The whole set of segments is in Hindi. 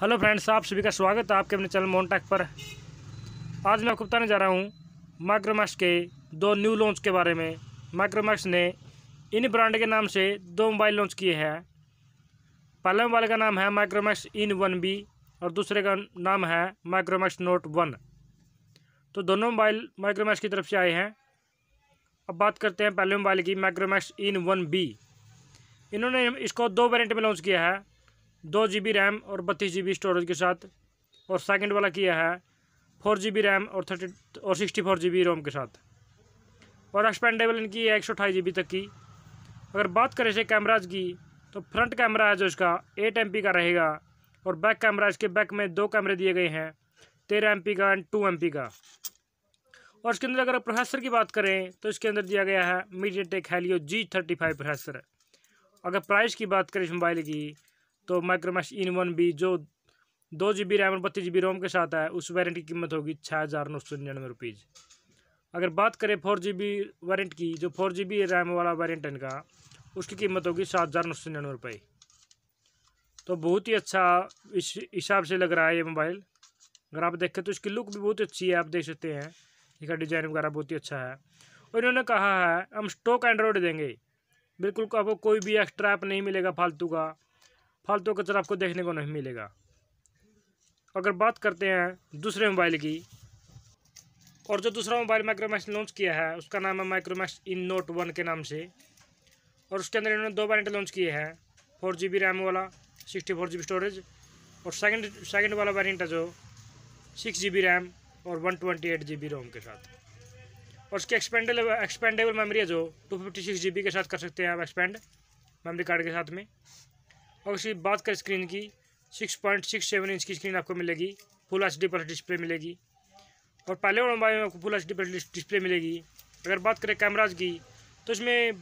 हेलो फ्रेंड्स आप सभी का स्वागत है आपके अपने चैनल मोनटेक पर आज मैं आपको बताने जा रहा हूँ माइक्रोमैक्स के दो न्यू लॉन्च के बारे में माइक्रोमैक्स ने इन ब्रांड के नाम से दो मोबाइल लॉन्च किए हैं पहले मोबाइल का नाम है माइक्रोमैक्स इन वन बी और दूसरे का नाम है माइक्रोमैक्स नोट वन तो दोनों मोबाइल माइक्रोमैक्स की तरफ से आए हैं अब बात करते हैं पहले मोबाइल की माइक्रोमैक्स इन वन बी इन्होंने इसको दो वेरियंट में लॉन्च किया है दो जी बी रैम और बत्तीस जी बी स्टोरेज के साथ और सेकंड वाला किया है फोर जी बी रैम और थर्टी और sixty four G B ROM के साथ और एक्सपेंडेबल इनकी है एक सौ अठाईस जी बी तक की अगर बात करें इसे कैमराज की तो फ्रंट कैमरा है जो इसका एट एम पी का रहेगा और बैक कैमरा इसके बैक में दो कैमरे दिए गए हैं तेरह एम पी का एंड टू एम पी का और इसके अंदर अगर प्रोसेसर की बात करें तो इसके अंदर दिया गया है MediaTek Helio G thirty five processor अगर प्राइस की बात करें इस मोबाइल की तो माइक्रोमैक्स इन वन बी जो दो जी बी रैम और बत्तीस जी बी रोम के साथ है उस वारंट की कीमत होगी छः हज़ार नौ सौ निन्यानवे रुपीज़ अगर बात करें फोर जी बी वारंट की जो फोर जी बी रैम वाला वारंट इनका उसकी कीमत होगी सात हज़ार नौ सौ निन्यानवे रुपये तो बहुत ही अच्छा इस हिसाब से लग रहा है ये मोबाइल अगर आप देखें तो इसकी लुक भी बहुत अच्छी है आप देख सकते हैं इसका डिज़ाइन वगैरह बहुत ही अच्छा है और इन्होंने कहा है हम स्टॉक एंड्रॉयड देंगे बिल्कुल आपको कोई भी एक्स्ट्रा ऐप नहीं मिलेगा फालतू का फालतू कचरा आपको देखने को नहीं मिलेगा अगर बात करते हैं दूसरे मोबाइल की और जो दूसरा मोबाइल माइक्रोमैक्स ने लॉन्च किया है उसका नाम है माइक्रोमैक्स इन नोट वन के नाम से और उसके अंदर इन्होंने दो वारंट लॉन्च किए हैं फोर जी बी रैम वाला sixty four G B storage और सेकंड सेकंड वाला वारंट है जो सिक्स जी बी रैम और one twenty eight G B ROM के साथ और उसकी एक्सपेंडेबल एक्सपेंडेबल मेमरी है जो two fifty six G B के साथ कर सकते हैं आप एक्सपेंड मेमोरी कार्ड के साथ में और उसकी बात करें स्क्रीन की six point six seven inch की स्क्रीन आपको मिलेगी full H D plus display मिलेगी और पहले मोबाइल में आपको full H D plus display मिलेगी अगर बात करें कैमराज की तो इसमें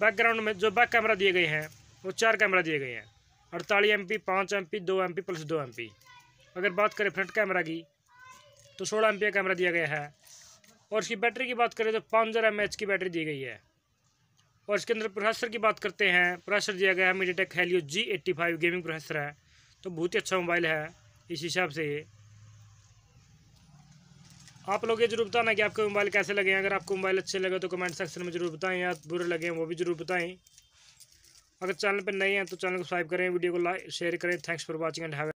बैकग्राउंड में जो बैक कैमरा दिए गए हैं वो चार कैमरा दिए गए हैं अड़तालीस एम पी पाँच एम पी दो एम पी प्लस दो एम पी अगर बात करें फ्रंट कैमरा की तो सोलह एम पी का कैमरा दिया गया है और इसकी बैटरी की बात करें तो पाँच हज़ार एम एच की बैटरी दी गई है और इसके अंदर प्रोसेसर की बात करते हैं प्रोसेसर दिया गया है MediaTek Helio G eighty five gaming processor है तो बहुत ही अच्छा मोबाइल है इस हिसाब से ये आप लोग ये जरूर बताना कि आपके मोबाइल कैसे लगे अगर आपको मोबाइल अच्छे लगे तो कमेंट सेक्शन में जरूर बताएं या बुरे लगे वो भी जरूर बताएं अगर चैनल पर नए हैं तो चैनल को सब्सक्राइब करें वीडियो को लाइक शेयर करें thanks for watching and highway